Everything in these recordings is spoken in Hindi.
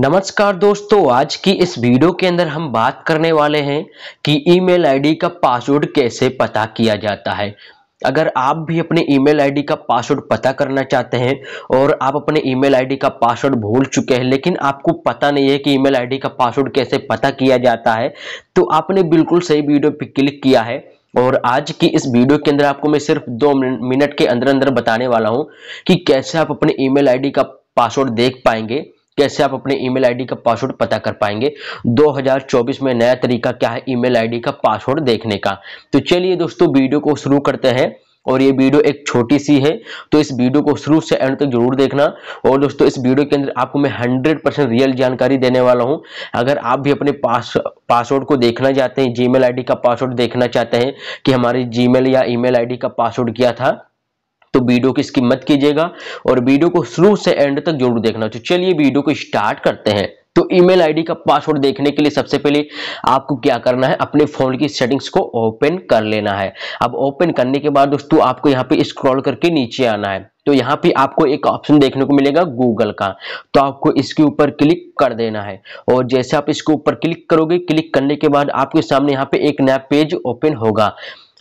नमस्कार दोस्तों आज की इस वीडियो के अंदर हम बात करने वाले हैं कि ईमेल आईडी का पासवर्ड कैसे पता किया जाता है अगर आप भी अपने ईमेल आईडी का पासवर्ड पता करना चाहते हैं और आप अपने ईमेल आईडी का पासवर्ड भूल चुके हैं लेकिन आपको पता नहीं है कि ईमेल आईडी का पासवर्ड कैसे पता किया जाता है तो आपने बिल्कुल सही वीडियो पर क्लिक किया है और आज की इस वीडियो के अंदर आपको मैं सिर्फ दो मिनट के अंदर अंदर बताने वाला हूँ कि कैसे आप अपने ई आईडी का पासवर्ड देख पाएंगे कैसे आप अपने ईमेल आईडी का पासवर्ड पता कर पाएंगे 2024 में नया तरीका क्या है ईमेल आईडी का पासवर्ड देखने का तो चलिए दोस्तों वीडियो को शुरू करते हैं और ये वीडियो एक छोटी सी है तो इस वीडियो को शुरू से एंड तक तो जरूर देखना और दोस्तों इस वीडियो के अंदर आपको मैं 100 परसेंट रियल जानकारी देने वाला हूं अगर आप भी अपने पास पासवर्ड को देखना चाहते हैं जीमेल आईडी का पासवर्ड देखना चाहते हैं कि हमारी जीमेल या ईमेल आईडी का पासवर्ड क्या था तो वीडियो की इसकी मत कीजिएगा और वीडियो को शुरू से एंड तक जरूर देखना तो चलिए वीडियो को स्टार्ट करते हैं तो ईमेल आईडी का पासवर्ड देखने के लिए सबसे पहले आपको क्या करना है अपने फोन की सेटिंग्स को ओपन कर लेना है अब ओपन करने के बाद दोस्तों आपको यहाँ पे स्क्रॉल करके नीचे आना है तो यहाँ पे आपको एक ऑप्शन देखने को मिलेगा गूगल का तो आपको इसके ऊपर क्लिक कर देना है और जैसे आप इसके ऊपर क्लिक करोगे क्लिक करने के बाद आपके सामने यहाँ पे एक नया पेज ओपन होगा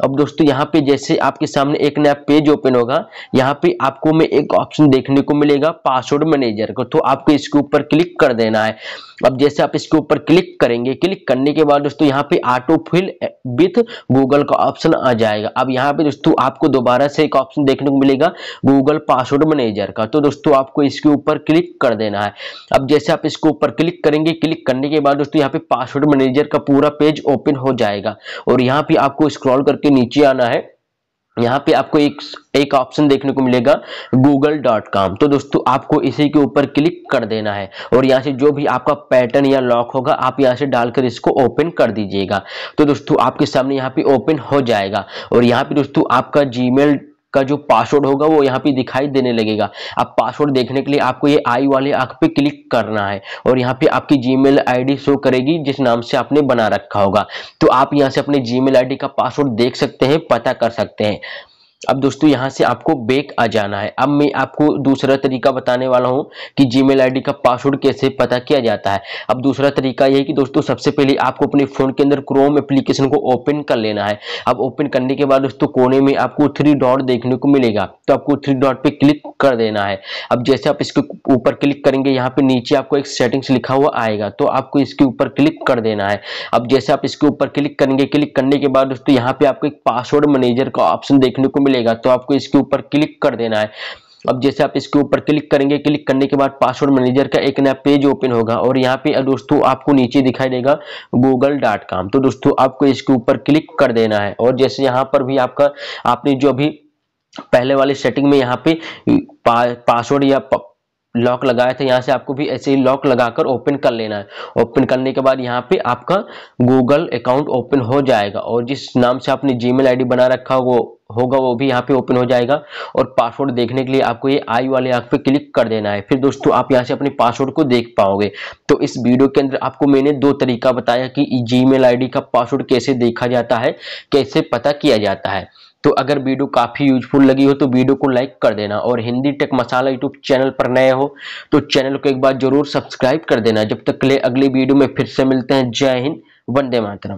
अब दोस्तों यहाँ पे जैसे आपके सामने एक नया पेज ओपन होगा यहाँ पे आपको में एक ऑप्शन देखने को मिलेगा पासवर्ड मैनेजर को तो आपको इसके ऊपर क्लिक कर देना है अब जैसे आप इसके ऊपर क्लिक करेंगे क्लिक करने के बाद दोस्तों यहाँ पे ऑटो फिल विथ गूगल का ऑप्शन आ जाएगा अब यहाँ पे दोस्तों आपको दोबारा से एक ऑप्शन देखने को मिलेगा गूगल पासवर्ड मैनेजर का तो दोस्तों आपको इसके ऊपर क्लिक कर देना है अब जैसे आप इसके ऊपर क्लिक करेंगे क्लिक करने के बाद दोस्तों यहाँ पे पासवर्ड मैनेजर का पूरा पेज ओपन हो जाएगा और यहाँ पे आपको स्क्रॉल करके के नीचे आना है यहाँ पे आपको एक एक ऑप्शन देखने को मिलेगा गूगल डॉट कॉम तो दोस्तों आपको इसी के ऊपर क्लिक कर देना है और यहाँ से जो भी आपका पैटर्न या लॉक होगा आप यहाँ से डालकर इसको ओपन कर दीजिएगा तो दोस्तों आपके सामने यहाँ पे ओपन हो जाएगा और यहाँ पे दोस्तों आपका जीमेल का जो पासवर्ड होगा वो यहाँ पे दिखाई देने लगेगा अब पासवर्ड देखने के लिए आपको ये आई वाले आंख पे क्लिक करना है और यहाँ पे आपकी जीमेल मेल शो करेगी जिस नाम से आपने बना रखा होगा तो आप यहाँ से अपने जीमेल मेल का पासवर्ड देख सकते हैं पता कर सकते हैं अब दोस्तों यहाँ से आपको बैक आ जाना है अब मैं आपको दूसरा तरीका बताने वाला हूँ कि जीमेल आईडी का पासवर्ड कैसे पता किया जाता है अब दूसरा तरीका यह है कि दोस्तों सबसे पहले आपको अपने फ़ोन के अंदर क्रोम एप्लीकेशन को ओपन कर लेना है अब ओपन करने के बाद दोस्तों कोने में आपको थ्री डॉट देखने को मिलेगा तो आपको थ्री डॉट पर क्लिक कर देना है अब जैसे आप इसके ऊपर क्लिक करेंगे यहाँ पर नीचे आपको एक सेटिंग्स लिखा हुआ आएगा तो आपको इसके ऊपर क्लिक कर देना है अब जैसे आप इसके ऊपर क्लिक करेंगे क्लिक करने के बाद दोस्तों यहाँ पे आपको एक पासवर्ड मैनेजर का ऑप्शन देखने को मिलेगा तो आपको इसके ऊपर क्लिक कर देना है अब जैसे आप इसके ऊपर क्लिक करेंगे क्लिक करने के बाद पासवर्ड मैनेजर का एक नया पेज ओपन होगा और यहाँ पे दोस्तों आपको नीचे दिखाई देगा गूगल डॉट कॉम तो दोस्तों आपको इसके ऊपर क्लिक कर देना है और जैसे यहाँ पर भी आपका आपने जो अभी पहले वाले सेटिंग में यहाँ पे पा, पासवर्ड या पा, लॉक लगाए थे यहाँ से आपको भी ऐसे ही लॉक लगाकर ओपन कर लेना है ओपन करने के बाद यहाँ पे आपका गूगल अकाउंट ओपन हो जाएगा और जिस नाम से आपने जीमेल आईडी बना रखा हो वो होगा वो भी यहाँ पे ओपन हो जाएगा और पासवर्ड देखने के लिए आपको ये आई वाले आंख पे क्लिक कर देना है फिर दोस्तों आप यहाँ से अपने पासवर्ड को देख पाओगे तो इस वीडियो के अंदर आपको मैंने दो तरीका बताया कि जी मेल का पासवर्ड कैसे देखा जाता है कैसे पता किया जाता है तो अगर वीडियो काफ़ी यूजफुल लगी हो तो वीडियो को लाइक कर देना और Hindi tech masala YouTube channel पर नए हो तो चैनल को एक बार जरूर सब्सक्राइब कर देना जब तक के लिए वीडियो में फिर से मिलते हैं जय हिंद वंदे मातरम